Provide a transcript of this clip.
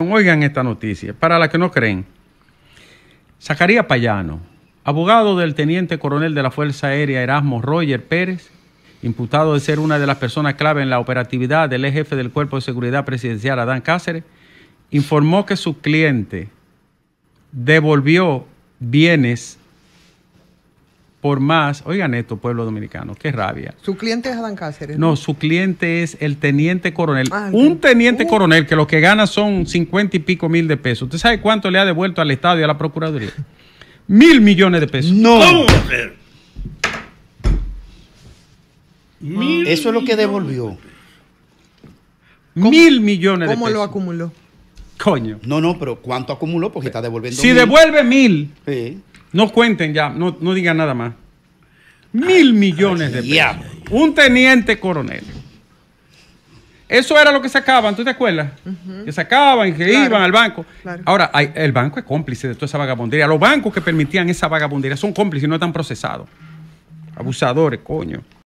Oigan esta noticia, para la que no creen. Zacarías Payano, abogado del teniente coronel de la Fuerza Aérea Erasmo Roger Pérez, imputado de ser una de las personas clave en la operatividad del jefe del Cuerpo de Seguridad Presidencial, Adán Cáceres, informó que su cliente devolvió bienes por más, oigan esto, pueblo dominicano, qué rabia. ¿Su cliente es Adán Cáceres? No, su cliente es el teniente coronel. Ah, un teniente uh. coronel que lo que gana son cincuenta y pico mil de pesos. ¿Usted sabe cuánto le ha devuelto al Estado y a la Procuraduría? mil millones de pesos. No. Eso es lo que devolvió. Mil millones de pesos. ¿Cómo lo acumuló? Coño. No, no, pero ¿cuánto acumuló? Porque está devolviendo. Si devuelve mil. No cuenten ya, no, digan nada más. Mil millones de pesos. Un teniente coronel. Eso era lo que sacaban, ¿tú te acuerdas? Que sacaban y que iban al banco. Ahora, el banco es cómplice de toda esa vagabundería. Los bancos que permitían esa vagabundería son cómplices y no están procesados. Abusadores, coño.